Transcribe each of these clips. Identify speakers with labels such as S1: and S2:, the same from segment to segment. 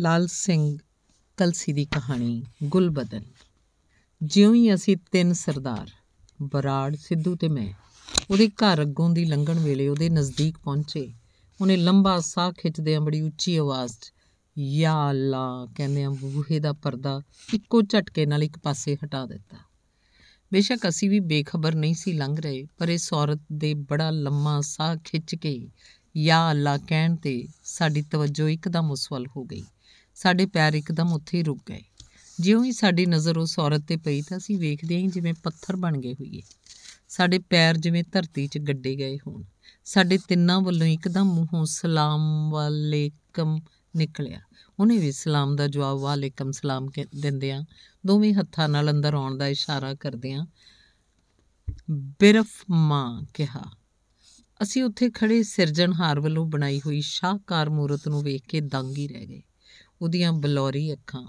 S1: ਲਾਲ ਸਿੰਘ ਕਲਸੀ ਦੀ ਕਹਾਣੀ ਗੁਲਬਦਨ ਜਿਉਂ ਹੀ ਅਸੀਂ ਤਿੰਨ ਸਰਦਾਰ ਬਰਾੜ ਸਿੱਧੂ ਤੇ ਮੈਂ ਉਹਦੇ ਘਰ ਅੱਗੋਂ ਦੀ ਲੰਘਣ ਵੇਲੇ ਉਹਦੇ ਨਜ਼ਦੀਕ ਪਹੁੰਚੇ ਉਹਨੇ ਲੰਬਾ ਸਾਹ ਖਿੱਚਦੇ ਆ ਬੜੀ ਉੱਚੀ ਆਵਾਜ਼ 'ਚ ਯਾ ਅੱਲਾ ਕਹਿੰਦੇ ਆ ਬੂਹੇ ਦਾ ਪਰਦਾ ਇੱਕੋ ਝਟਕੇ ਨਾਲ ਇੱਕ ਪਾਸੇ ਹਟਾ ਦਿੱਤਾ ਬੇਸ਼ੱਕ ਅਸੀਂ ਵੀ ਬੇਖਬਰ ਨਹੀਂ ਸੀ ਲੰਘ ਰਹੇ ਪਰ ਇਸ ਔਰਤ ਦੇ ਬੜਾ ਲੰਮਾ ਸਾਹ ਖਿੱਚ ਕੇ ਯਾ ਅੱਲਾ ਕਹਿਣ ਤੇ ਸਾਡੀ ਤਵੱਜੋ ਇੱਕਦਮ ਉਸ ਵੱਲ ਹੋ ਗਈ ਸਾਡੇ ਪੈਰ ਇੱਕਦਮ ਉੱਥੇ ਹੀ ਰੁਕ ਗਏ ਜਿਉਂ ਹੀ ਸਾਡੀ ਨਜ਼ਰ ਉਸ ਔਰਤ ਤੇ ਪਈ ਤਾਂ ਅਸੀਂ ਵੇਖਦੇ ਹਾਂ ਜਿਵੇਂ ਪੱਥਰ ਬਣ ਗਏ ਹੋਈਏ ਸਾਡੇ ਪੈਰ ਜਿਵੇਂ ਧਰਤੀ 'ਚ ਗੱਡੇ ਗਏ ਹੋਣ ਸਾਡੇ ਤਿੰਨਾਂ ਵੱਲੋਂ ਇੱਕਦਮ ਮੂੰਹੋਂ ਸਲਾਮ ਵਾਲੇਕਮ ਨਿਕਲਿਆ ਉਹਨੇ ਵੀ ਸਲਾਮ ਦਾ ਜਵਾਬ ਵਾਲੇਕਮ ਸਲਾਮ ਦਿੰਦਿਆਂ ਦੋਵੇਂ ਹੱਥਾਂ ਨਾਲ ਅੰਦਰ ਆਉਣ ਦਾ ਇਸ਼ਾਰਾ ਕਰਦਿਆਂ ਬਿਰਫ ਮਾਂ ਕਿਹਾ ਅਸੀਂ ਉੱਥੇ ਖੜੇ ਸਿਰਜਣਹਾਰ ਵੱਲੋਂ ਬਣਾਈ ਹੋਈ ਸ਼ਾਹਕਾਰ ਮੂਰਤ ਨੂੰ ਵੇਖ ਕੇ ਦੰਗ ਹੀ ਰਹਿ ਗਏ ਉਹਦੀਆਂ ਬਲੌਰੀ ਅੱਖਾਂ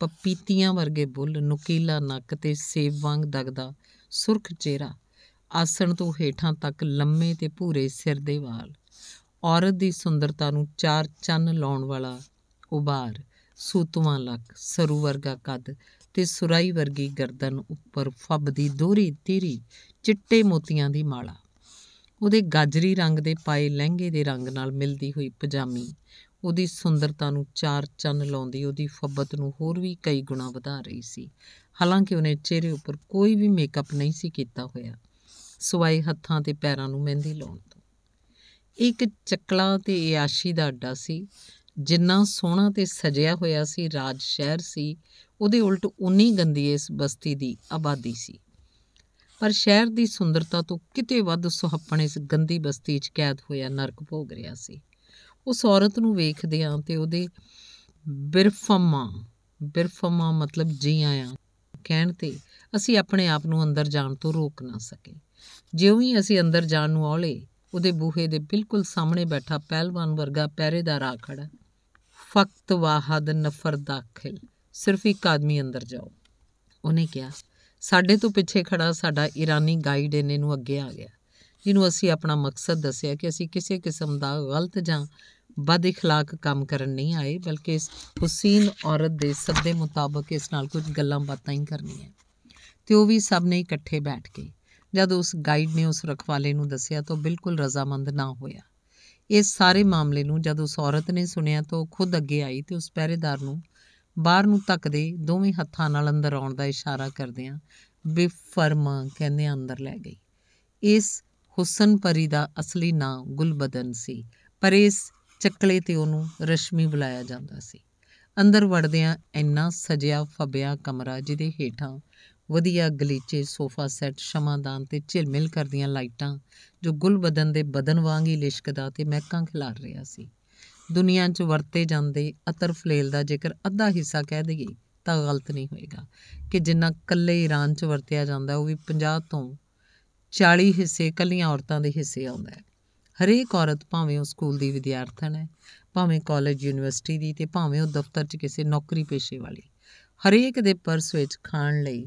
S1: ਪਪੀਤੀਆਂ ਵਰਗੇ ਬੁੱਲ ਨੁਕੀਲਾ ਨੱਕ ਤੇ ਸੇਬ ਵਾਂਗ ਦਗਦਾ ਸੁਰਖ ਚਿਹਰਾ ਆਸਣ ਤੋਂ ਹੇਠਾਂ ਤੱਕ ਲੰਮੇ ਤੇ ਭੂਰੇ ਸਿਰ ਦੇ ਵਾਲ ਔਰਤ ਦੀ ਸੁੰਦਰਤਾ ਨੂੰ ਚਾਰ ਚੰਨ ਲਾਉਣ ਵਾਲਾ ਉਬਾਰ ਸੂਤਵਾਂ ਲੱਕ ਸਰੂ ਵਰਗਾ ਕੱਦ ਤੇ ਸੁਰਾਈ ਵਰਗੀ ਗਰਦਨ ਉੱਪਰ ਫੱਬ ਦੀ ਦੋਹਰੀ ਤੀਰੀ ਚਿੱਟੇ ਮੋਤੀਆਂ ਦੀ ਮਾਲਾ ਉਹਦੇ ਗਾਜਰੀ ਰੰਗ ਦੇ ਪਾਏ ਲਹਿੰਗੇ ਦੇ ਰੰਗ ਨਾਲ ਮਿਲਦੀ ਹੋਈ ਪਜਾਮੀ ਉਹਦੀ ਸੁੰਦਰਤਾ ਨੂੰ ਚਾਰ ਚੰਨ ਲਾਉਂਦੀ ਉਹਦੀ ਫੱਬਤ ਨੂੰ ਹੋਰ ਵੀ ਕਈ ਗੁਣਾ ਵਧਾ ਰਹੀ ਸੀ ਹਾਲਾਂਕਿ ਉਹਨੇ ਚਿਹਰੇ ਉੱਪਰ ਕੋਈ ਵੀ ਮੇਕਅਪ ਨਹੀਂ ਸੀ ਕੀਤਾ ਹੋਇਆ ਸਵਾਈ ਹੱਥਾਂ ਤੇ ਪੈਰਾਂ ਨੂੰ ਮਹਿੰਦੀ ਲਾਉਣ ਤੋਂ ਇੱਕ ਚੱਕਲਾ ਤੇ ਆਸ਼ੀ ਦਾ ਅੱਡਾ ਸੀ ਜਿੰਨਾ ਸੋਹਣਾ ਤੇ ਸਜਿਆ ਹੋਇਆ ਸੀ ਰਾਜ ਸ਼ਹਿਰ ਸੀ ਉਹਦੇ ਉਲਟ ਉਨੀ ਗੰਦੀ ਇਸ ਬਸਤੀ ਦੀ ਆਬਾਦੀ ਸੀ ਪਰ ਸ਼ਹਿਰ ਦੀ ਸੁੰਦਰਤਾ ਤੋਂ ਕਿਤੇ ਵੱਧ ਸੁਹੱਪਣ ਇਸ ਗੰਦੀ ਬਸਤੀ 'ਚ ਕੈਦ ਹੋਇਆ ਨਰਕ ਭੋਗ ਰਿਹਾ ਸੀ ਉਸ ਔਰਤ ਨੂੰ ਵੇਖਦੇ ਆ ਤੇ ਉਹਦੇ ਬਿਰਫਮਾ ਬਿਰਫਮਾ ਮਤਲਬ ਜੀ ਆਇਆ ਕਹਿਣ ਤੇ ਅਸੀਂ ਆਪਣੇ ਆਪ ਨੂੰ ਅੰਦਰ ਜਾਣ ਤੋਂ ਰੋਕ ਨਾ ਸਕੇ ਜਿਉਂ ਹੀ ਅਸੀਂ ਅੰਦਰ ਜਾਣ ਨੂੰ ਔਲੇ ਉਹਦੇ ਬੂਹੇ ਦੇ ਬਿਲਕੁਲ ਸਾਹਮਣੇ ਬੈਠਾ ਪਹਿਲਵਾਨ ਵਰਗਾ ਪਹਿਰੇਦਾਰ ਆ ਖੜਾ ਫਕਤ ਵਾਹਦ ਨਫਰ ਦਾਖਲ ਸਿਰਫ ਇੱਕ ਆਦਮੀ ਅੰਦਰ ਜਾਓ ਉਹਨੇ ਕਿਹਾ ਸਾਡੇ ਤੋਂ ਪਿੱਛੇ ਖੜਾ ਸਾਡਾ ਇਰਾਨੀ ਗਾਈਡ ਇਹਨੇ ਨੂੰ ਅੱਗੇ ਆ ਗਿਆ ਜਿਹਨੂੰ ਅਸੀਂ ਆਪਣਾ ਮਕਸਦ ਦੱਸਿਆ ਕਿ ਅਸੀਂ ਕਿਸੇ ਕਿਸਮ ਦਾ ਗਲਤ ਜਾਂ ਬਦ اخلاق ਕੰਮ ਕਰਨ ਨਹੀਂ ਆਏ ਬਲਕਿ ਇਸ ਔਰਤ ਦੇ ਸੱਦੇ ਮੁਤਾਬਕ ਇਸ ਨਾਲ ਕੁਝ ਗੱਲਾਂ ਬਾਤਾਂ ਹੀ ਕਰਨੀਆਂ ਤੇ ਉਹ ਵੀ ਸਭ ਨੇ ਇਕੱਠੇ ਬੈਠ ਕੇ ਜਦ ਉਸ ਗਾਈਡ ਨੇ ਉਸ ਰਖਵਾਲੇ ਨੂੰ ਦੱਸਿਆ ਤਾਂ ਬਿਲਕੁਲ ਰਜ਼ਾਮੰਦ ਨਾ ਹੋਇਆ ਇਸ ਸਾਰੇ ਮਾਮਲੇ ਨੂੰ ਜਦ ਉਸ ਔਰਤ ਨੇ ਸੁਣਿਆ ਤਾਂ ਉਹ ਖੁਦ ਅੱਗੇ ਆਈ ਤੇ ਉਸ ਪਹਿਰੇਦਾਰ ਨੂੰ ਬਾਹਰ ਨੂੰ ਤੱਕਦੇ ਦੋਵੇਂ ਹੱਥਾਂ ਨਾਲ ਅੰਦਰ ਆਉਣ ਦਾ ਇਸ਼ਾਰਾ ਕਰਦਿਆਂ ਬਿਫਰਮਾ ਕਹਿੰਦੇ ਅੰਦਰ ਲੈ ਗਈ ਇਸ ਹੁਸਨ ਪਰੀ ਦਾ ਅਸਲੀ ਨਾਮ ਗੁਲਬਦਨ ਸੀ ਪਰ ਇਸ ਚੱਕਲੇ ਤੇ ਉਹਨੂੰ ਰਸ਼ਮੀ ਬੁਲਾਇਆ ਜਾਂਦਾ ਸੀ ਅੰਦਰ ਵੜਦਿਆਂ ਇੰਨਾ ਸਜਿਆ ਫਬਿਆ ਕਮਰਾ ਜਿਹਦੇ ਹੇਠਾਂ ਵਧੀਆ ਗਲੀਚੇ ਸੋਫਾ ਸੈੱਟ ਸ਼ਮਾਦਾਨ ਤੇ ਝਿਲਮਿਲ ਕਰਦੀਆਂ ਲਾਈਟਾਂ ਜੋ ਗੁਲਬਦਨ ਦੇ ਬਦਨ ਵਾਂਗ ਹੀ ਲਿਸ਼ਕਦਾ ਤੇ ਮਹਿਕਾਂ ਖਿਲਾਰ ਰਿਹਾ ਸੀ ਦੁਨੀਆ 'ਚ ਵਰਤੇ ਜਾਂਦੇ ਅਤਰ ਫਲੇਲ ਦਾ ਜੇਕਰ ਅੱਧਾ ਹਿੱਸਾ ਕਹਿ ਦਈਏ ਤਾਂ ਗਲਤ ਨਹੀਂ ਹੋਏਗਾ ਕਿ ਜਿੰਨਾ ਕੱਲੇ ਈਰਾਨ 'ਚ ਵਰਤਿਆ ਜਾਂਦਾ ਉਹ ਵੀ 50 ਤੋਂ 40 ਹਿੱਸੇ ਕੱਲੀਆਂ ਔਰਤਾਂ ਦੇ ਹਿੱਸੇ ਆਉਂਦਾ ਹੈ ਹਰੇਕ ਔਰਤ ਭਾਵੇਂ ਉਹ ਸਕੂਲ ਦੀ ਵਿਦਿਆਰਥਣ ਹੈ ਭਾਵੇਂ ਕਾਲਜ ਯੂਨੀਵਰਸਿਟੀ ਦੀ ਤੇ ਭਾਵੇਂ ਉਹ ਦਫ਼ਤਰ 'ਚ ਕਿਸੇ ਨੌਕਰੀ ਪੇਸ਼ੇ ਵਾਲੀ ਹਰੇਕ ਦੇ ਪਰਸ ਵਿੱਚ ਖਾਣ ਲਈ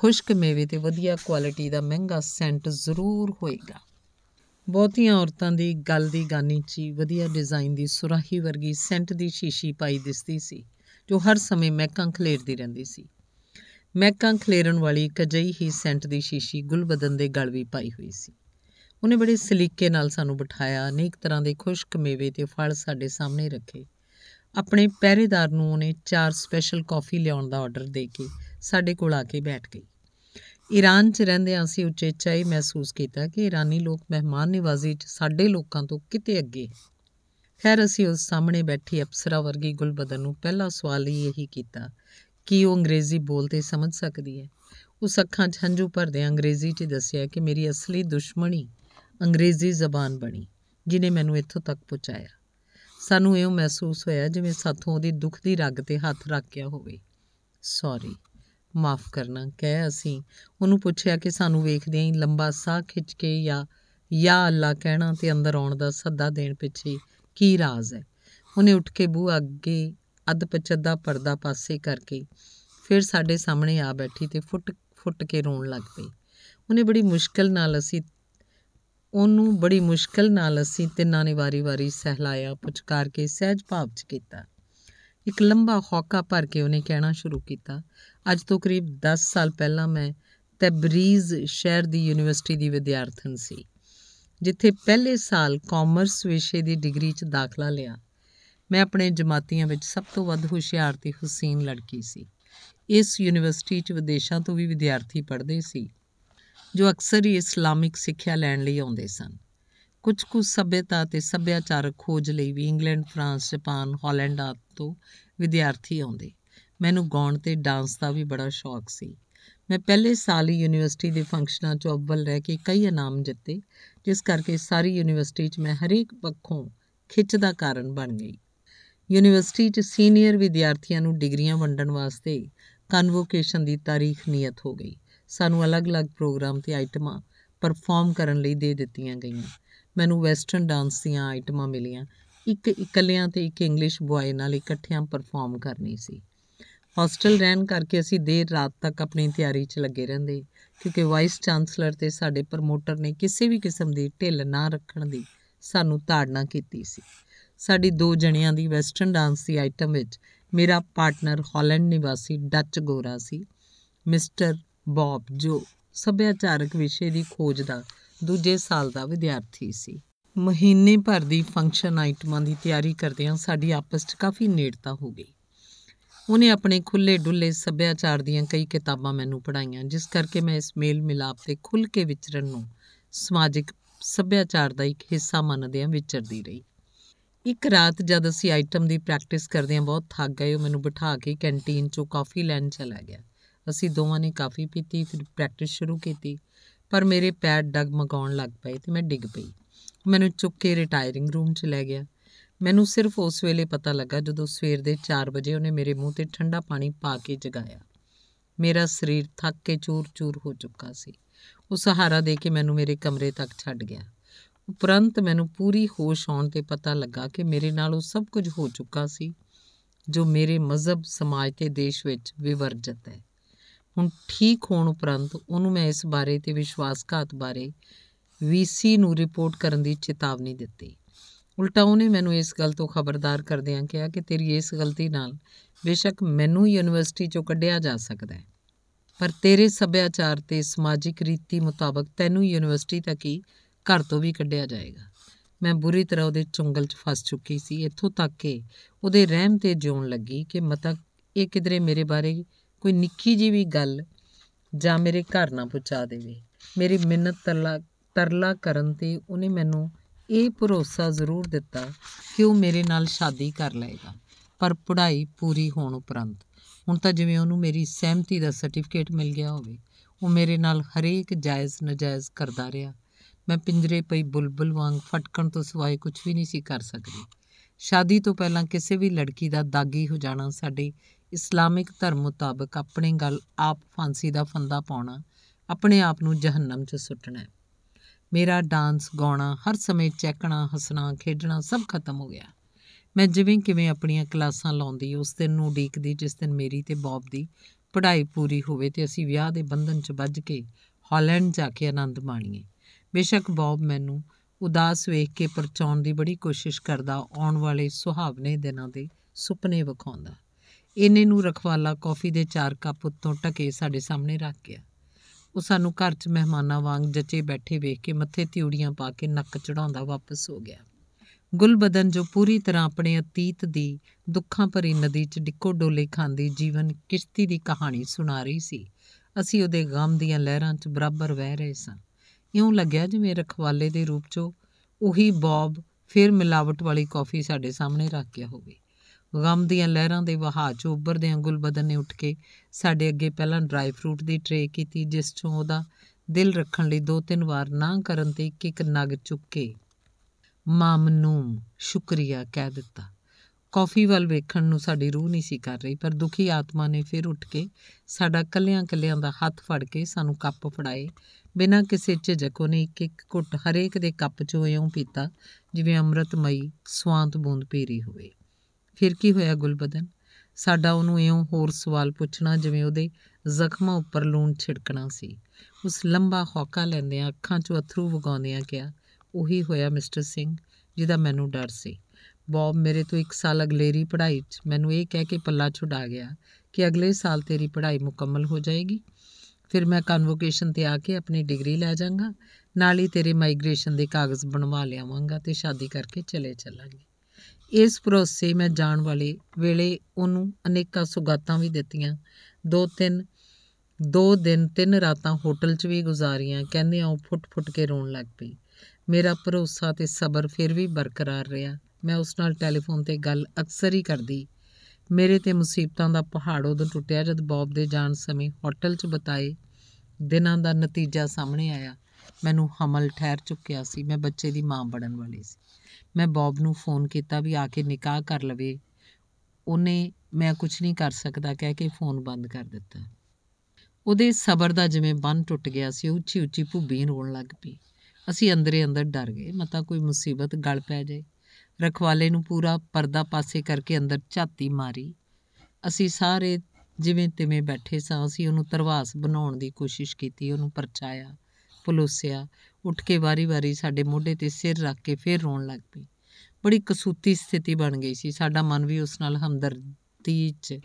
S1: ਖੁਸ਼ਕ ਮੇਵੇ ਤੇ ਵਧੀਆ ਕੁਆਲਿਟੀ ਦਾ ਮਹਿੰਗਾ ਸੈਂਟ ਜ਼ਰੂਰ ਹੋਏਗਾ ਬਹੁਤੀਆਂ ਔਰਤਾਂ ਦੀ ਗੱਲ ਦੀ ਗਾਨੀਚੀ ਵਧੀਆ ਡਿਜ਼ਾਈਨ ਦੀ ਸੁਰਾਹੀ ਵਰਗੀ ਸੈਂਟ ਦੀ ਸ਼ੀਸ਼ੀ ਪਾਈ ਦਿਸਦੀ ਸੀ ਜੋ ਹਰ ਸਮੇਂ ਮਹਿਕਾਂ ਖਲੇਰਦੀ ਰਹਿੰਦੀ ਸੀ ਮਹਿਕਾਂ ਖਲੇਰਨ ਵਾਲੀ ਕਜਈ ਹੀ ਸੈਂਟ ਦੀ ਸ਼ੀਸ਼ੀ ਗੁਲਬਦਨ ਦੇ ਗਲ ਵੀ ਪਾਈ ਹੋਈ ਸੀ ਉਹਨੇ ਬੜੇ ਸਲੀਕੇ ਨਾਲ ਸਾਨੂੰ ਬਿਠਾਇਆ ਅਨੇਕ ਤਰ੍ਹਾਂ ਦੇ ਖੁਸ਼ਕ ਮੇਵੇ ਤੇ ਫਲ ਸਾਡੇ ਸਾਹਮਣੇ ਰੱਖੇ ਆਪਣੇ ਪਹਿਰੇਦਾਰ ਨੂੰ ਉਹਨੇ ਚਾਰ ਸਪੈਸ਼ਲ ਕਾਫੀ ਲਿਆਉਣ ਦਾ ਆਰਡਰ ਦੇ ਕੇ ਸਾਡੇ ਕੋਲ ਆ ਕੇ ਬੈਠ ਗਈ ਈਰਾਨ 'ਚ ਰਹਿੰਦੇ ਅਸੀਂ ਉੱਚੇ ਹੀ ਮਹਿਸੂਸ ਕੀਤਾ ਕਿ ਈਰਾਨੀ ਲੋਕ ਮਹਿਮਾਨ ਨਿਵਾਜ਼ੀ 'ਚ ਸਾਡੇ ਲੋਕਾਂ ਤੋਂ ਕਿਤੇ ਅੱਗੇ ਖੈਰ ਅਸੀਂ ਉਸ ਸਾਹਮਣੇ ਬੈਠੀ ਅਪਸਰਾ ਵਰਗੀ ਗੁਲਬਦਨ ਨੂੰ ਪਹਿਲਾ ਸਵਾਲ ਹੀ ਇਹੀ ਕੀਤਾ ਕਿ ਉਹ ਅੰਗਰੇਜ਼ੀ ਬੋਲ ਤੇ ਸਮਝ ਸਕਦੀ ਹੈ ਉਸ ਅੱਖਾਂ 'ਚ ਹੰਝੂ ਭਰਦੇ ਅੰਗਰੇਜ਼ੀ 'ਚ ਦੱਸਿਆ ਕਿ ਮੇਰੀ ਅਸਲੀ ਦੁਸ਼ਮਣੀ ਅੰਗਰੇਜ਼ੀ ਜ਼ਬਾਨ ਬਣੀ ਜਿਨੇ ਮੈਨੂੰ ਇੱਥੋਂ ਤੱਕ ਪਹੁੰਚਾਇਆ ਸਾਨੂੰ ਇਹੋ ਮਹਿਸੂਸ ਹੋਇਆ ਜਿਵੇਂ ਸਾਥੋਂ ਉਹਦੀ ਦੁੱਖ ਦੀ ਰਗ ਤੇ ਹੱਥ ਰੱਖਿਆ ਹੋਵੇ ਸੌਰੀ ਮਾਫ ਕਰਨਾ ਕਹਿ ਅਸੀਂ ਉਹਨੂੰ ਪੁੱਛਿਆ ਕਿ ਸਾਨੂੰ ਵੇਖਦੇ ਹੀ ਲੰਬਾ ਸਾਹ ਖਿੱਚ ਕੇ ਜਾਂ ਯਾ ਅੱਲਾ ਕਹਿਣਾ ਤੇ ਅੰਦਰ ਆਉਣ ਦਾ ਸੱਦਾ ਦੇਣ ਪਿੱਛੇ ਕੀ ਰਾਜ਼ ਹੈ ਉਹਨੇ ਉੱਠ ਕੇ ਬੂਹ ਅੱਗੇ ਅੱਧ ਪਚੱਦਾ ਪਰਦਾ ਪਾਸੇ ਕਰਕੇ ਫਿਰ ਸਾਡੇ ਸਾਹਮਣੇ ਆ ਬੈਠੀ ਤੇ ਫੁੱਟ ਫੁੱਟ ਕੇ ਰੋਣ ਲੱਗ ਪਈ ਉਹਨੇ ਬੜੀ ਮੁਸ਼ਕਲ ਨਾਲ ਅਸੀਂ ਉਹਨੂੰ ਬੜੀ ਮੁਸ਼ਕਲ ਨਾਲ ਅਸੀਂ ਤਿੰਨਾਂ ਨੇ ਵਾਰੀ-ਵਾਰੀ ਸਹਿਲਾਇਆ ਪੁਚਕਾਰ ਕੇ ਸਹਿਜ ਭਾਵ 'ਚ ਕੀਤਾ ਇੱਕ ਲੰਬਾ ਹੌਕਾ ਭਰ ਕੇ ਉਹਨੇ ਕਹਿਣਾ ਸ਼ੁਰੂ ਕੀਤਾ ਅੱਜ ਤੋਂ ਕਰੀਬ 10 ਸਾਲ ਪਹਿਲਾਂ ਮੈਂ ਤਬਰੀਜ਼ ਸ਼ਹਿਰ ਦੀ ਯੂਨੀਵਰਸਿਟੀ ਦੀ ਵਿਦਿਆਰਥਣ ਸੀ ਜਿੱਥੇ ਪਹਿਲੇ ਸਾਲ ਕਾਮਰਸ ਵਿਸ਼ੇ ਦੀ ਡਿਗਰੀ 'ਚ ਦਾਖਲਾ ਲਿਆ ਮੈਂ ਆਪਣੇ ਜਮਾਤੀਆਂ ਵਿੱਚ ਸਭ ਤੋਂ ਵੱਧ ਹੁਸ਼ਿਆਰ ਤੇ ਹੁਸੀਨ ਲੜਕੀ ਸੀ ਇਸ ਯੂਨੀਵਰਸਿਟੀ 'ਚ ਵਿਦੇਸ਼ਾਂ ਤੋਂ ਵੀ ਵਿਦਿਆਰਥੀ ਪੜ੍ਹਦੇ ਸੀ ਜੋ ਅਕਸਰ ਹੀ ਇਸਲਾਮਿਕ ਸਿੱਖਿਆ ਲੈਣ ਲਈ ਆਉਂਦੇ ਸਨ ਕੁਝ ਕੁ ਸਭਿਅਤਾ ਤੇ ਸੱਭਿਆਚਾਰਕ ਖੋਜ ਲਈ ਵੀ ਇੰਗਲੈਂਡ ਫਰਾਂਸ ਜਪਾਨ ਹਾਲੈਂਡ ਆਦਿ ਤੋਂ ਵਿਦਿਆਰਥੀ ਆਉਂਦੇ ਮੈਨੂੰ ਗਾਉਣ ਤੇ ਡਾਂਸ ਦਾ ਵੀ ਬੜਾ ਸ਼ੌਕ ਸੀ ਮੈਂ ਪਹਿਲੇ ਸਾਲ ਹੀ ਯੂਨੀਵਰਸਿਟੀ ਦੇ ਫੰਕਸ਼ਨਾਂ 'ਚ ਅਵਲ ਰਹਿ ਕੇ ਕਈ ਇਨਾਮ ਜਿੱਤੇ ਜਿਸ ਕਰਕੇ ਸਾਰੀ ਯੂਨੀਵਰਸਿਟੀ 'ਚ ਮੈਂ ਹਰੇਕ ਪੱਖੋਂ ਖਿੱਚ ਦਾ ਕਾਰਨ ਬਣ ਗਈ ਯੂਨੀਵਰਸਿਟੀ 'ਚ ਸੀਨੀਅਰ ਵਿਦਿਆਰਥੀਆਂ ਨੂੰ ਡਿਗਰੀਆਂ ਵੰਡਣ ਵਾਸਤੇ ਕਨਵੋਕੇਸ਼ਨ ਦੀ ਤਾਰੀਖ ਨਿਯਤ ਹੋ ਗਈ ਸਾਨੂੰ ਅਲੱਗ-ਅਲੱਗ ਪ੍ਰੋਗਰਾਮ ਤੇ ਆਈਟਮਾਂ ਪਰਫਾਰਮ ਕਰਨ ਲਈ ਦੇ ਦਿੱਤੀਆਂ ਗਈਆਂ ਮੈਨੂੰ ਵੈਸਟਰਨ ਡਾਂਸ ਦੀਆਂ ਆਈਟਮਾਂ ਮਿਲੀਆਂ ਇੱਕ ਇਕੱਲਿਆਂ ਤੇ ਇੱਕ ਇੰਗਲਿਸ਼ ਬੁਆਏ ਨਾਲ ਇਕੱਠਿਆਂ ਪਰਫਾਰਮ ਕਰਨੀ ਸੀ ਹੋਸਟਲ ਰਹਿਣ ਕਰਕੇ ਅਸੀਂ ਦੇਰ ਰਾਤ ਤੱਕ ਆਪਣੀ ਤਿਆਰੀ 'ਚ ਲੱਗੇ ਰਹਿੰਦੇ ਕਿਉਂਕਿ ਵਾਈਸ ਚਾਂਸਲਰ ਤੇ ਸਾਡੇ ਪ੍ਰਮੋਟਰ ਨੇ ਕਿਸੇ ਵੀ ਕਿਸਮ ਦੀ ਢਿੱਲ ਨਾ ਰੱਖਣ ਦੀ ਸਾਨੂੰ ਤਾੜਨਾ ਕੀਤੀ ਸੀ ਸਾਡੀ ਦੋ ਜਣਿਆਂ ਦੀ ਵੈਸਟਰਨ ਡਾਂਸ ਦੀ ਆਈਟਮ ਵਿੱਚ ਮੇਰਾ ਪਾਰਟਨਰ ਹਾਲੈਂਡ ਨਿਵਾਸੀ ਡੱਚ ਗੋਰਾ ਸੀ ਮਿਸਟਰ ਬੌਬ ਜੋ ਸੱਭਿਆਚਾਰਕ ਵਿਸ਼ੇ ਦੀ ਖੋਜ ਦਾ ਦੂਜੇ ਸਾਲ ਦਾ ਵਿਦਿਆਰਥੀ ਸੀ ਮਹੀਨੇ ਭਰ ਦੀ ਫੰਕਸ਼ਨ ਆਈਟਮਾਂ ਦੀ ਤਿਆਰੀ ਕਰਦਿਆਂ ਸਾਡੀ ਆਪਸ 'ਚ ਕਾਫੀ ਨੇੜਤਾ ਹੋ ਗਈ ਉਹਨੇ ਆਪਣੇ ਖੁੱਲੇ ਡੁੱਲੇ ਸੱਭਿਆਚਾਰ ਦੀਆਂ ਕਈ ਕਿਤਾਬਾਂ ਮੈਨੂੰ ਪੜਾਈਆਂ ਜਿਸ ਕਰਕੇ ਮੈਂ ਇਸ ਮੇਲ ਮਿਲਾਪ ਤੇ ਖੁੱਲ ਕੇ ਵਿਚਰਨ ਨੂੰ ਸਮਾਜਿਕ ਸੱਭਿਆਚਾਰ ਦਾ ਇੱਕ ਹਿੱਸਾ ਮੰਨਦਿਆਂ ਵਿਚਰਦੀ ਰਹੀ ਇੱਕ ਰਾਤ ਜਦ ਅਸੀਂ ਆਈਟਮ ਦੀ ਪ੍ਰੈਕਟਿਸ ਕਰਦੇ ਹਾਂ ਬਹੁਤ ਥੱਕ ਗਏ ਉਹ ਮੈਨੂੰ ਬਿਠਾ ਕੇ ਕੈਂਟੀਨ 'ਚੋਂ ਕਾਫੀ ਲੈਣ ਚਲਾ ਗਿਆ ਅਸੀਂ ਦੋਵਾਂ ਨੇ ਕਾਫੀ ਪੀਤੀ ਫਿਰ ਪ੍ਰੈਕਟਿਸ ਸ਼ੁਰੂ ਕੀਤੀ ਪਰ ਮੇਰੇ ਪੈਰ ਡਗ ਮਗਾਉਣ ਲੱਗ ਪਏ ਤੇ ਮੈਂ ਡਿੱਗ ਪਈ ਮੈਨੂੰ ਚੁੱਕ ਕੇ ਰਿਟਾਇਰਿੰਗ ਰੂਮ 'ਚ ਲੈ ਗਿਆ ਮੈਨੂੰ ਸਿਰਫ ਉਸ ਵੇਲੇ ਪਤਾ ਲੱਗਾ ਜਦੋਂ ਸਵੇਰ ਦੇ 4 ਵਜੇ ਉਹਨੇ ਮੇਰੇ ਮੂੰਹ ਤੇ ਠੰਡਾ ਪਾਣੀ ਪਾ ਕੇ ਜਗਾਇਆ ਮੇਰਾ ਸਰੀਰ ਥੱਕ ਕੇ ਚੂਰ-ਚੂਰ ਹੋ ਚੁੱਕਾ ਸੀ ਉਹ ਸਹਾਰਾ ਦੇ ਕੇ ਮੈਨੂੰ ਮੇਰੇ ਕਮਰੇ ਤੱਕ ਛੱਡ ਗਿਆ ਉਪਰੰਤ ਮੈਨੂੰ ਪੂਰੀ ਹੋਸ਼ ਆਉਣ ਤੇ ਪਤਾ ਲੱਗਾ ਕਿ ਮੇਰੇ ਨਾਲ ਉਹ ਸਭ ਕੁਝ ਹੋ ਚੁੱਕਾ ਸੀ ਜੋ ਮੇਰੇ ਮਜ਼ਹਬ ਸਮਾਜ ਤੇ ਦੇਸ਼ ਵਿੱਚ ਵਿਵਰਜਿਤ ਹੈ ਹੁਣ ਠੀਕ ਹੋਣ ਉਪਰੰਤ ਉਹਨੂੰ ਮੈਂ ਇਸ ਬਾਰੇ ਤੇ ਵਿਸ਼ਵਾਸਘਾਤ ਬਾਰੇ ਵੀਸੀ ਨੂੰ ਰਿਪੋਰਟ ਕਰਨ ਦੀ ਚੇਤਾਵਨੀ ਦਿੱਤੀ ਉਲਟਾ ਉਹਨੇ ਮੈਨੂੰ ਇਸ ਗੱਲ ਤੋਂ ਖਬਰਦਾਰ ਕਰਦਿਆਂ ਕਿਹਾ ਕਿ ਤੇਰੀ ਇਸ ਗਲਤੀ ਨਾਲ ਬੇਸ਼ੱਕ ਮੈਨੂੰ ਯੂਨੀਵਰਸਿਟੀ ਚੋਂ ਕੱਢਿਆ ਜਾ ਸਕਦਾ ਹੈ ਪਰ ਤੇਰੇ ਸੱਭਿਆਚਾਰ ਤੇ ਸਮਾਜਿਕ ਰੀਤੀ ਮੁਤਾਬਕ ਤੈਨੂੰ ਯੂਨੀਵਰਸਿਟੀ ਤੱਕ ਹੀ ਘਰ ਤੋਂ ਵੀ ਕੱਢਿਆ ਜਾਏਗਾ ਮੈਂ ਬੁਰੀ ਤਰ੍ਹਾਂ ਉਹਦੇ ਚੁੰਗਲ 'ਚ ਫਸ ਚੁੱਕੀ ਸੀ ਇੱਥੋਂ ਤੱਕ ਕਿ ਉਹਦੇ ਰਹਿਮ ਤੇ ਜਿਉਣ ਲੱਗੀ ਕਿ ਮਤਕ ਇਹ ਕਿਦਰੇ ਮੇਰੇ ਬਾਰੇ ਕੋਈ ਨਿੱਕੀ ਜੀ ਵੀ ਗੱਲ ਜਾਂ ਮੇਰੇ ਘਰ ਨਾ ਪਹੁੰਚਾ ਦੇਵੇ ਮੇਰੀ ਮਿੰਨਤ ਤਰਲਾ ਤਰਲਾ ਕਰਨ ਤੇ ਉਹਨੇ ਮੈਨੂੰ ਇਹ ਭਰੋਸਾ ਜ਼ਰੂਰ ਦਿੱਤਾ ਕਿ ਉਹ ਮੇਰੇ ਨਾਲ ਸ਼ਾਦੀ ਕਰ ਲਏਗਾ ਪਰ ਪੜ੍ਹਾਈ ਪੂਰੀ ਹੋਣ ਉਪਰੰਤ ਹੁਣ ਤਾਂ ਜਿਵੇਂ ਉਹਨੂੰ ਮੇਰੀ ਸਹਿਮਤੀ ਦਾ ਸਰਟੀਫਿਕੇਟ ਮਿਲ ਗਿਆ ਹੋਵੇ ਉਹ ਮੇਰੇ ਨਾਲ ਹਰੇਕ ਜਾਇਜ਼ ਨਜਾਇਜ਼ ਕਰਦਾ ਰਿਹਾ ਮੈਂ ਪਿੰਜਰੇ ਪਈ ਬੁਲਬੁਲ ਵਾਂਗ ਫਟਕਣ ਤੋਂ ਸਿਵਾਏ ਕੁਝ ਵੀ ਨਹੀਂ ਸੀ ਕਰ ਸਕਦੀ ਸ਼ਾਦੀ ਤੋਂ ਪਹਿਲਾਂ ਕਿਸੇ ਵੀ ਲੜਕੀ ਦਾ ਦਾਗੀ ਹੋ ਜਾਣਾ ਸਾਡੇ ਇਸਲਾਮਿਕ ਧਰਮ ਮੁਤਾਬਕ ਆਪਣੇ ਗਲ ਆਪ ਫਾਂਸੀ ਦਾ ਫੰਦਾ ਪਾਉਣਾ ਆਪਣੇ ਆਪ ਨੂੰ ਜਹੰਨਮ 'ਚ ਸੁੱਟਣਾ ਹੈ ਮੇਰਾ ਡਾਂਸ ਗਾਉਣਾ ਹਰ ਸਮੇਂ ਚੈਕਣਾ ਹੱਸਣਾ ਖੇਡਣਾ ਸਭ ਖਤਮ ਹੋ ਗਿਆ ਮੈਂ ਜਿਵੇਂ ਕਿਵੇਂ ਆਪਣੀਆਂ ਕਲਾਸਾਂ ਲਾਉਂਦੀ ਉਸ ਦਿਨ ਨੂੰ ਉਡੀਕਦੀ ਜਿਸ ਦਿਨ ਮੇਰੀ ਤੇ ਬੌਬ ਦੀ ਪੜ੍ਹਾਈ ਪੂਰੀ ਹੋਵੇ ਤੇ ਅਸੀਂ ਵਿਆਹ ਦੇ ਬੰਧਨ 'ਚ ਵੱਜ ਕੇ ਹਾਲੈਂਡ ਜਾ ਕੇ ਆਨੰਦ ਮਾਣੀਏ ਬੇਸ਼ੱਕ ਬੌਬ ਮੈਨੂੰ ਉਦਾਸ ਵੇਖ ਕੇ ਪਰਚਾਉਣ ਦੀ ਬੜੀ ਕੋਸ਼ਿਸ਼ ਕਰਦਾ ਆਉਣ ਵਾਲੇ ਸੁਹਾਵਨੇ ਦਿਨਾਂ ਦੇ ਸੁਪਨੇ ਵਿਖਾਉਂਦਾ ਇਹਨੇ ਨੂੰ ਰਖਵਾਲਾ ਕਾਫੀ ਦੇ ਚਾਰ ਕੱਪ ਉੱਤੋਂ ਟਕੇ ਸਾਡੇ ਸਾਹਮਣੇ ਰੱਖ ਗਿਆ ਉਹ ਸਾਨੂੰ ਘਰ 'ਚ ਮਹਿਮਾਨਾਂ ਵਾਂਗ ਜੱਚੇ ਬੈਠੇ ਵੇਖ ਕੇ ਮੱਥੇ ਤਿਉੜੀਆਂ ਪਾ ਕੇ ਨੱਕ ਚੜਾਉਂਦਾ ਵਾਪਸ ਹੋ ਗਿਆ ਗੁਲਬਦਨ ਜੋ ਪੂਰੀ ਤਰ੍ਹਾਂ ਆਪਣੇ ਅਤੀਤ ਦੀ ਦੁੱਖਾਂ ਭਰੀ ਨਦੀ 'ਚ ਡਿੱਕੋ ਡੋਲੇ ਖਾਂਦੀ ਜੀਵਨ ਕਿਸ਼ਤੀ ਦੀ ਕਹਾਣੀ ਸੁਣਾ ਰਹੀ ਸੀ ਅਸੀਂ ਉਹਦੇ ਗਮ ਦੀਆਂ ਲਹਿਰਾਂ 'ਚ ਬਰਾਬਰ ਵਹਿ ਰਹੇ ਸਾਂ ਇਉਂ ਲੱਗਿਆ ਜਿਵੇਂ ਰਖਵਾਲੇ ਦੇ ਰੂਪ 'ਚ ਉਹੀ ਬੌਬ ਫਿਰ ਮਿਲਾਵਟ ਵਾਲੀ ਕਾਫੀ ਸਾਡੇ ਸਾਹਮਣੇ ਰੱਖ ਗਿਆ ਹੋਵੇ ਗਮ ਦੀਆਂ ਲਹਿਰਾਂ ਦੇ ਵਹਾਅ 'ਚ ਅੰਗੁਲ ਬਦਨ ਨੇ ਉੱਠ ਕੇ ਸਾਡੇ ਅੱਗੇ ਪਹਿਲਾਂ ਡਰਾਈ ਫਰੂਟ ਦੀ ਟਰੇ ਕੀਤੀ ਜਿਸ 'ਚੋਂ ਉਹਦਾ ਦਿਲ ਰੱਖਣ ਲਈ ਦੋ ਤਿੰਨ ਵਾਰ ਨਾ ਕਰਨ ਤੇ ਇੱਕ ਇੱਕ ਨਗ ਚੁੱਕ ਕੇ ਮਾਮਨੂਮ ਸ਼ੁਕਰੀਆ ਕਹਿ ਦਿੱਤਾ ਕਾਫੀ ਵੱਲ ਵੇਖਣ ਨੂੰ ਸਾਡੀ ਰੂਹ ਨਹੀਂ ਸੀ ਕਰ ਰਹੀ ਪਰ ਦੁਖੀ ਆਤਮਾ ਨੇ ਫਿਰ ਉੱਠ ਕੇ ਸਾਡਾ ਕੱਲਿਆਂ ਕੱਲਿਆਂ ਦਾ ਹੱਥ ਫੜ ਕੇ ਸਾਨੂੰ ਕੱਪ ਫੜਾਏ ਬਿਨਾਂ ਕਿਸੇ ਝਿਜਕ ਨਹੀਂ ਇੱਕ ਇੱਕ ਘੁੱਟ ਹਰੇਕ ਦੇ ਕੱਪ ਚੋਂ ਇਉਂ ਪੀਤਾ ਜਿਵੇਂ ਅੰਮ੍ਰਿਤਮਈ ਸਵਾਂਤ ਬੂੰਦ ਪੀਰੀ ਹੋਵੇ ਫਿਰ ਕੀ ਹੋਇਆ ਗੁਲਬਦਨ ਸਾਡਾ ਉਹਨੂੰ ਇਉਂ ਹੋਰ ਸਵਾਲ ਪੁੱਛਣਾ ਜਿਵੇਂ ਉਹਦੇ ਜ਼ਖਮਾਂ ਉੱਪਰ ਲੂਣ ਛਿੜਕਣਾ ਸੀ ਉਸ ਲੰਬਾ ਹੌਕਾ ਲੈਂਦਿਆਂ ਅੱਖਾਂ 'ਚੋਂ ਅਥਰੂ ਵਗਾਉਂਦਿਆਂ ਕਿਹਾ ਉਹੀ ਹੋਇਆ ਮਿਸਟਰ ਸਿੰਘ ਜਿਹਦਾ ਮੈਨੂੰ ਡਰ ਸੀ ਬੌਬ ਮੇਰੇ ਤੋਂ 1 ਸਾਲ ਅਗਲੇਰੀ ਪੜ੍ਹਾਈ 'ਚ ਮੈਨੂੰ ਇਹ ਕਹਿ ਕੇ ਪੱਲਾ ਛੁਡਾ ਗਿਆ ਕਿ ਅਗਲੇ ਸਾਲ ਤੇਰੀ ਪੜ੍ਹਾਈ ਮੁਕੰਮਲ ਹੋ ਜਾਏਗੀ ਫਿਰ ਮੈਂ ਕਨਵੋਕੇਸ਼ਨ ਤੇ ਆ ਕੇ ਆਪਣੀ ਡਿਗਰੀ ਲੈ ਜਾਵਾਂਗਾ ਨਾਲ ਹੀ ਤੇਰੇ ਮਾਈਗ੍ਰੇਸ਼ਨ ਦੇ ਕਾਗਜ਼ ਬਣਵਾ ਲਿਆਵਾਂਗਾ ਤੇ ਸ਼ਾਦੀ ਕਰਕੇ ਚਲੇ ਚੱਲਾਂਗੇ ਇਸ ਭਰੋਸੇ ਮੈਂ ਜਾਣ ਵਾਲੇ ਵੇਲੇ ਉਹਨੂੰ ਅਨੇਕਾਂ ਸੁਗਾਤਾਂ ਵੀ ਦਿੱਤੀਆਂ ਦੋ ਤਿੰਨ ਦੋ ਦਿਨ ਤਿੰਨ ਰਾਤਾਂ ਹੋਟਲ 'ਚ ਵੀ ਗੁਜ਼ਾਰੀਆਂ ਕਹਿੰਦੇ ਆ ਉਹ ਫੁੱਟ-ਫੁੱਟ ਕੇ ਰੋਣ ਲੱਗ ਪਈ ਮੇਰਾ ਭਰੋਸਾ ਤੇ ਸਬਰ ਫਿਰ ਵੀ ਬਰਕਰਾਰ ਰਿਹਾ ਮੈਂ ਉਸ ਨਾਲ ਟੈਲੀਫੋਨ ਤੇ ਗੱਲ ਅਕਸਰ ਹੀ ਕਰਦੀ ਮੇਰੇ ਤੇ ਮੁਸੀਬਤਾਂ ਦਾ ਪਹਾੜ ਉਦੋਂ ਟੁੱਟਿਆ ਜਦ ਬੌਬ ਦੇ ਜਾਣ ਸਮੇਂ ਹੋਟਲ 'ਚ ਬਤਾਏ ਦਿਨਾਂ ਦਾ ਨਤੀਜਾ ਸਾਹਮਣੇ ਆਇਆ ਮੈਨੂੰ ਹਮਲ ਠਹਿਰ ਚੁੱਕਿਆ ਸੀ ਮੈਂ ਬੱਚੇ ਦੀ ਮਾਂ ਬਣਨ ਵਾਲੀ ਸੀ ਮੈਂ ਬੌਬ ਨੂੰ ਫੋਨ ਕੀਤਾ ਵੀ ਆ ਕੇ ਨਿਕਾਹ ਕਰ ਲਵੇ ਉਹਨੇ ਮੈਂ ਕੁਝ ਨਹੀਂ ਕਰ ਸਕਦਾ ਕਹਿ ਕੇ ਫੋਨ ਬੰਦ ਕਰ ਦਿੱਤਾ ਉਹਦੇ ਸਬਰ ਦਾ ਜਿਵੇਂ ਬੰਨ ਟੁੱਟ ਗਿਆ ਸੀ ਉੱਚੀ ਉੱਚੀ ਭੁੱਬੀ ਰੋਣ ਲੱਗ ਪਈ ਅਸੀਂ ਅੰਦਰੇ ਅੰਦਰ ਡਰ ਗਏ ਮਤਾ ਕੋਈ ਮੁਸੀਬਤ ਗਲ ਪੈ ਜਾਏ ਰਖਵਾਲੇ ਨੂੰ ਪੂਰਾ ਪਰਦਾ ਪਾਸੇ ਕਰਕੇ ਅੰਦਰ ਝਾਤੀ ਮਾਰੀ ਅਸੀਂ ਸਾਰੇ ਜਿਵੇਂ ਤਿਵੇਂ ਬੈਠੇ ਸਾਂ ਅਸੀਂ ਉਹਨੂੰ ਤਰਵਾਸ ਬਣਾਉਣ ਦੀ ਕੋਸ਼ਿਸ਼ ਕੀਤੀ ਉਹਨੂੰ ਪਰਚਾਇਆ ਫਲੋਸਿਆ ਉੱਠ ਕੇ ਵਾਰੀ-ਵਾਰੀ ਸਾਡੇ ਮੋਢੇ ਤੇ ਸਿਰ ਰੱਖ ਕੇ ਫੇਰ ਰੋਣ ਲੱਗ ਪਈ ਬੜੀ ਕਸੂਤੀ ਸਥਿਤੀ ਬਣ ਗਈ ਸੀ ਸਾਡਾ ਮਨ ਵੀ ਉਸ ਨਾਲ ਹਮਦਰਦੀ 'ਚ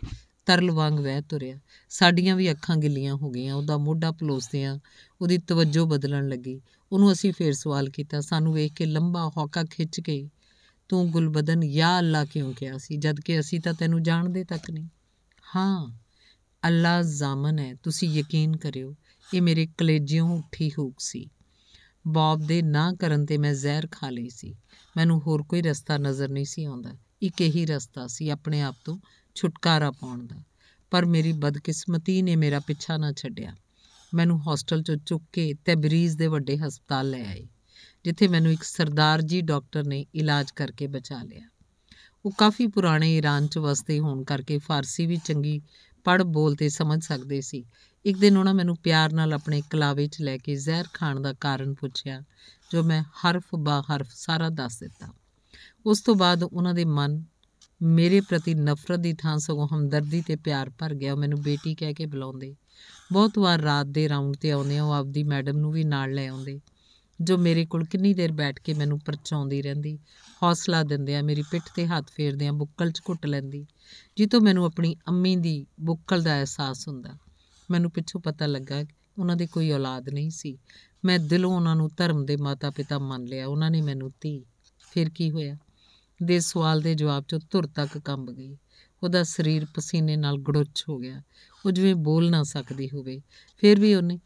S1: ਤਰਲ ਵਾਂਗ ਵਹਿ ਤੁਰਿਆ ਸਾਡੀਆਂ ਵੀ ਅੱਖਾਂ ਗਿੱਲੀਆਂ ਹੋ ਗਈਆਂ ਉਹਦਾ ਮੋਢਾ ਪਲੋਸਦਿਆਂ ਉਹਦੀ ਤਵੱਜੋ ਬਦਲਣ ਲੱਗੀ ਉਹਨੂੰ ਅਸੀਂ ਫੇਰ ਸਵਾਲ ਕੀਤਾ ਸਾਨੂੰ ਵੇਖ ਕੇ ਲੰਬਾ ਹੌਕਾ ਖਿੱਚ ਕੇ ਤੂੰ ਗੁਲਬਦਨ ਯਾ ਅੱਲਾ ਕਿਉਂ ਕਿਹਾ ਸੀ ਜਦ ਕਿ ਅਸੀਂ ਤਾਂ ਤੈਨੂੰ ਜਾਣਦੇ ਤੱਕ ਨਹੀਂ ਹਾਂ ਅੱਲਾ ਜ਼ਾਮਨ ਹੈ ਤੁਸੀਂ ਯਕੀਨ ਕਰਿਓ ਇਹ ਮੇਰੇ ਕਲੇਜਿਓਂ ਉੱਠੀ ਹੂਕ ਸੀ ਬੌਬ ਦੇ ਨਾ ਕਰਨ ਤੇ ਮੈਂ ਜ਼ਹਿਰ ਖਾ ਲਈ ਸੀ ਮੈਨੂੰ ਹੋਰ ਕੋਈ ਰਸਤਾ ਨਜ਼ਰ ਨਹੀਂ ਸੀ ਆਉਂਦਾ ਇੱਕ ਇਹੀ ਰਸਤਾ ਸੀ ਆਪਣੇ ਆਪ ਤੋਂ ਛੁਟਕਾਰਾ ਪਾਉਣ ਦਾ ਪਰ ਮੇਰੀ ਬਦਕਿਸਮਤੀ ਨੇ ਮੇਰਾ ਪਿੱਛਾ ਨਾ ਛੱਡਿਆ ਮੈਨੂੰ ਹੌਸਟਲ ਚੋਂ ਚੁੱਕ ਕੇ ਤਬਰੀਜ਼ ਦੇ ਵੱਡੇ ਹਸਪਤਾਲ ਲੈ ਆਏ ਜਿੱਥੇ ਮੈਨੂੰ ਇੱਕ ਸਰਦਾਰ ਜੀ ਡਾਕਟਰ ਨੇ ਇਲਾਜ ਕਰਕੇ ਬਚਾ ਲਿਆ ਉਹ ਕਾਫੀ ਪੁਰਾਣੇ ਈਰਾਨ 'ਚ ਵਸਦੇ ਹੋਣ ਕਰਕੇ ਫਾਰਸੀ ਵੀ ਚੰਗੀ ਪੜ੍ਹ ਬੋਲ ਤੇ ਸਮਝ ਸਕਦੇ ਸੀ ਇੱਕ ਦਿਨ ਉਹਨਾਂ ਮੈਨੂੰ ਪਿਆਰ ਨਾਲ ਆਪਣੇ ਕਲਾਵੇ 'ਚ ਲੈ ਕੇ ਜ਼ਹਿਰ ਖਾਣ ਦਾ ਕਾਰਨ ਪੁੱਛਿਆ ਜੋ ਮੈਂ ਹਰਫ ਬਾ ਹਰਫ ਸਾਰਾ ਦੱਸ ਦਿੱਤਾ ਉਸ ਤੋਂ ਬਾਅਦ ਉਹਨਾਂ ਦੇ ਮਨ ਮੇਰੇ ਪ੍ਰਤੀ ਨਫ਼ਰਤ ਦੀ ਥਾਂ ਸਗੋਂ ਹਮਦਰਦੀ ਤੇ ਪਿਆਰ ਭਰ ਗਿਆ ਮੈਨੂੰ ਬੇਟੀ ਕਹਿ ਕੇ ਬੁਲਾਉਂਦੇ ਬਹੁਤ ਵਾਰ ਰਾਤ ਦੇ ਰਾਉਂਡ ਤੇ ਆਉਂਦੇ ਉਹ ਆਪਦੀ ਮੈਡਮ ਨੂੰ ਵੀ ਨਾਲ ਲੈ ਆਉਂਦੇ ਜੋ ਮੇਰੇ ਕੋਲ ਕਿੰਨੀ ਦੇਰ ਬੈਠ ਕੇ ਮੈਨੂੰ ਪਰਚਾਉਂਦੀ ਰਹਿੰਦੀ ਹੌਸਲਾ ਦਿੰਦੇ ਆ ਮੇਰੀ ਪਿੱਠ ਤੇ ਹੱਥ ਫੇਰਦੇ ਆ ਬੁੱਕਲ 'ਚ ਘੁੱਟ ਲੈਂਦੀ ਜਿੱਤੋਂ ਮੈਨੂੰ ਆਪਣੀ ਅੰਮੀ ਦੀ ਬੁੱਕਲ ਦਾ ਅਹਿਸਾਸ ਹੁੰਦਾ ਮੈਨੂੰ ਪਿੱਛੋਂ ਪਤਾ ਲੱਗਾ ਉਹਨਾਂ ਦੇ ਕੋਈ ਔਲਾਦ ਨਹੀਂ ਸੀ ਮੈਂ ਦਿਲੋਂ ਉਹਨਾਂ ਨੂੰ ਧਰਮ ਦੇ ਮਾਤਾ-ਪਿਤਾ ਮੰਨ ਲਿਆ ਉਹਨਾਂ ਨੇ ਮੈਨੂੰ ਧੀ ਫਿਰ ਕੀ ਹੋਇਆ ਦੇ ਸਵਾਲ ਦੇ ਜਵਾਬ 'ਚੋਂ ਧੁਰ ਤੱਕ ਕੰਬ ਗਈ ਉਹਦਾ ਸਰੀਰ ਪਸੀਨੇ ਨਾਲ ਗੜੁੱਚ ਹੋ ਗਿਆ ਉਹ ਜਿਵੇਂ ਬੋਲ ਨਾ ਸਕਦੀ ਹੋਵੇ ਫਿਰ ਵੀ ਉਹਨੇ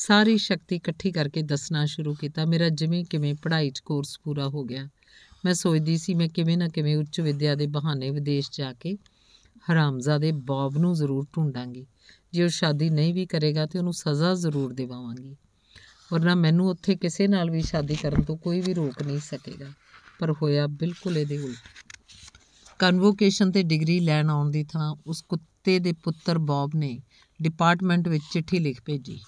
S1: ਸਾਰੀ ਸ਼ਕਤੀ ਇਕੱਠੀ ਕਰਕੇ ਦੱਸਣਾ ਸ਼ੁਰੂ ਕੀਤਾ ਮੇਰਾ ਜਿਵੇਂ ਕਿਵੇਂ ਪੜ੍ਹਾਈ 'ਚ ਕੋਰਸ ਪੂਰਾ ਹੋ ਗਿਆ ਮੈਂ ਸੋਚਦੀ ਸੀ ਮੈਂ ਕਿਵੇਂ ਨਾ ਕਿਵੇਂ ਉੱਚ ਵਿਦਿਆ ਦੇ ਬਹਾਨੇ ਵਿਦੇਸ਼ ਜਾ ਕੇ ਹਰਾਮਜ਼ਾ ਦੇ ਬੌਬ ਨੂੰ ਜ਼ਰੂਰ ਢੂੰਡਾਂਗੀ ਜੇ ਉਹ ਸ਼ਾਦੀ ਨਹੀਂ ਵੀ ਕਰੇਗਾ ਤੇ ਉਹਨੂੰ ਸਜ਼ਾ ਜ਼ਰੂਰ ਦਿਵਾਵਾਂਗੀ ਵਰਨਾ ਮੈਨੂੰ ਉੱਥੇ ਕਿਸੇ ਨਾਲ ਵੀ ਸ਼ਾਦੀ ਕਰਨ ਤੋਂ ਕੋਈ ਵੀ ਰੋਕ ਨਹੀਂ ਸਕੇਗਾ ਪਰ ਹੋਇਆ ਬਿਲਕੁਲ ਇਹਦੇ ਉਲਟ ਕਨਵੋਕੇਸ਼ਨ ਤੇ ਡਿਗਰੀ ਲੈਣ ਆਉਣ ਦੀ ਥਾਂ ਉਸ ਕੁੱਤੇ ਦੇ ਪੁੱਤਰ ਬੌਬ ਨੇ ਡਿਪਾਰਟਮੈਂਟ ਵਿੱਚ ਚਿੱਠੀ ਲਿਖ ਭੇਜੀ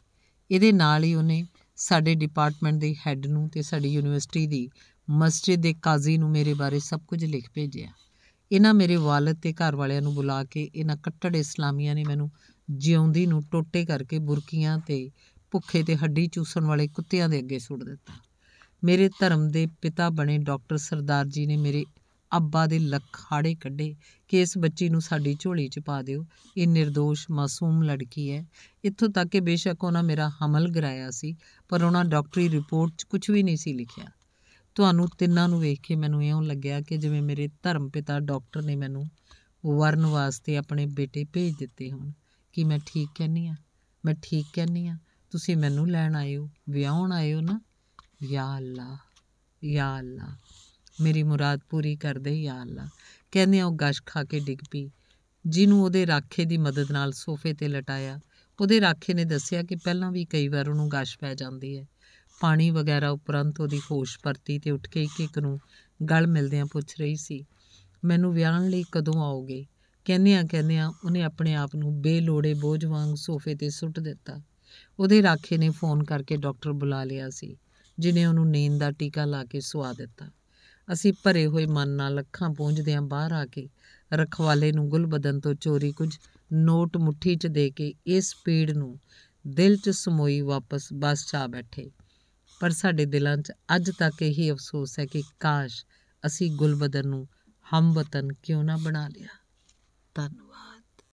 S1: ਇਹਦੇ ਨਾਲ ਹੀ ਉਹਨੇ ਸਾਡੇ ਡਿਪਾਰਟਮੈਂਟ ਦੇ ਹੈੱਡ ਨੂੰ ਤੇ ਸਾਡੀ ਯੂਨੀਵਰਸਿਟੀ ਦੀ ਮਸਜਿਦ ਦੇ ਕਾਜ਼ੀ ਨੂੰ ਮੇਰੇ ਬਾਰੇ ਸਭ ਕੁਝ ਲਿਖ ਭੇਜਿਆ ਇਹਨਾਂ ਮੇਰੇ ਵਾਲਦ ਤੇ ਘਰ ਵਾਲਿਆਂ ਨੂੰ ਬੁਲਾ ਕੇ ਇਹਨਾਂ ਕੱਟੜ ਇਸਲਾਮੀਆਂ ਨੇ ਮੈਨੂੰ ਜਿਉਂਦੀ ਨੂੰ ਟੋਟੇ ਕਰਕੇ ਬੁਰਕੀਆਂ ਤੇ ਭੁੱਖੇ ਤੇ ਹੱਡੀ ਚੂਸਣ ਵਾਲੇ ਕੁੱਤਿਆਂ ਦੇ ਅੱਗੇ ਸੁੱਟ ਦਿੱਤਾ ਮੇਰੇ ਧਰਮ ਦੇ ਪਿਤਾ ਬਣੇ ਡਾਕਟਰ ਸਰਦਾਰ ਜੀ ਨੇ ਮੇਰੇ ਅੱਬਾ ਦੇ ਲਖਾੜੇ ਕੱਢੇ ਕਿ ਇਸ ਬੱਚੀ ਨੂੰ ਸਾਡੀ ਝੋਲੀ 'ਚ ਪਾ ਦਿਓ ਇਹ નિર્ਦੋਸ਼ ਮਾਸੂਮ ਲੜਕੀ ਹੈ ਇੱਥੋਂ ਤੱਕ ਕਿ ਬੇਸ਼ੱਕ ਉਹਨਾਂ ਮੇਰਾ ਹਮਲ ਗਰਾਇਆ ਸੀ ਪਰ ਉਹਨਾਂ ਡਾਕਟਰੀ ਰਿਪੋਰਟ 'ਚ ਕੁਝ ਵੀ ਨਹੀਂ ਸੀ ਲਿਖਿਆ ਤੁਹਾਨੂੰ ਤਿੰਨਾਂ ਨੂੰ ਵੇਖ ਕੇ ਮੈਨੂੰ ਇਉਂ ਲੱਗਿਆ ਕਿ ਜਿਵੇਂ ਮੇਰੇ ਧਰਮ ਪਿਤਾ ਡਾਕਟਰ ਨੇ ਮੈਨੂੰ ਵਰਨ ਵਾਸਤੇ ਆਪਣੇ ਬੇਟੇ ਭੇਜ ਦਿੱਤੇ ਹੋਣ ਕਿ ਮੈਂ ਠੀਕ ਕਹਿੰਦੀ ਆ ਮੈਂ ਠੀਕ ਕਹਿੰਦੀ ਆ ਤੁਸੀਂ ਮੈਨੂੰ ਲੈਣ ਆਏ ਹੋ ਵਿਆਹਣ ਆਏ ਹੋ ਨਾ ਯਾ ਅੱਲਾ ਯਾ ਅੱਲਾ ਮੇਰੀ ਮੁਰਾਦ ਪੂਰੀ ਕਰ ਦੇ ਯਾ ਅੱਲਾ ਕਹਿੰਦੇ ਆ ਉਹ ਗਸ਼ ਖਾ ਕੇ ਡਿੱਗ ਪਈ ਜਿਹਨੂੰ ਉਹਦੇ ਰਾਖੇ ਦੀ ਮਦਦ ਨਾਲ ਸੋਫੇ ਤੇ ਲਟਾਇਆ ਉਹਦੇ ਰਾਖੇ ਨੇ ਦੱਸਿਆ ਕਿ ਪਹਿਲਾਂ ਵੀ ਕਈ ਵਾਰ ਉਹਨੂੰ ਗਸ਼ ਪੈ ਜਾਂਦੀ ਹੈ ਪਾਣੀ ਵਗੈਰਾ ਉਪਰੰਤ ਉਹਦੀ ਹੋਸ਼ ਪਰਤੀ ਤੇ ਉੱਠ ਕੇ ਇੱਕ ਇੱਕ ਨੂੰ ਗਲ ਮਿਲਦਿਆਂ ਪੁੱਛ ਰਹੀ ਸੀ ਮੈਨੂੰ ਵਿਆਹਣ ਲਈ ਕਦੋਂ ਆਓਗੇ ਕਹਿੰਦਿਆਂ ਕਹਿੰਦਿਆਂ ਉਹਨੇ ਆਪਣੇ ਆਪ ਨੂੰ ਬੇਲੋੜੇ ਬੋਝ ਵਾਂਗ ਸੋਫੇ ਤੇ ਸੁੱਟ ਦਿੱਤਾ ਉਹਦੇ ਰਾਖੇ ਨੇ ਫੋਨ ਕਰਕੇ ਡਾਕਟਰ ਬੁਲਾ ਲਿਆ ਸੀ ਜਿਨੇ ਉਹਨੂੰ ਨੀਂਦ ਦਾ ਟੀਕਾ ਲਾ ਕੇ ਸੁਆ ਦਿੱਤਾ ਅਸੀਂ ਭਰੇ ਹੋਏ ਮਨ ਨਾਲ ਅੱਖਾਂ ਆਂ ਬਾਹਰ ਆ ਕੇ ਰਖਵਾਲੇ ਨੂੰ ਗੁਲਬਦਨ ਤੋਂ ਚੋਰੀ ਕੁਝ ਨੋਟ ਮੁੱਠੀ 'ਚ ਦੇ ਕੇ ਇਸ ਪੀੜ ਨੂੰ ਦਿਲ 'ਚ ਸਮੋਈ ਵਾਪਸ ਬਸ 'ਚ ਆ ਬੈਠੇ ਪਰ ਸਾਡੇ ਦਿਲਾਂ 'ਚ ਅੱਜ ਤੱਕ ਇਹੀ ਅਫਸੋਸ ਹੈ ਕਿ ਕਾਸ਼ ਅਸੀਂ ਗੁਲਬਦਨ ਨੂੰ ਹਮ ਵਤਨ ਕਿਉਂ ਨਾ ਬਣਾ ਲਿਆ धन्यवाद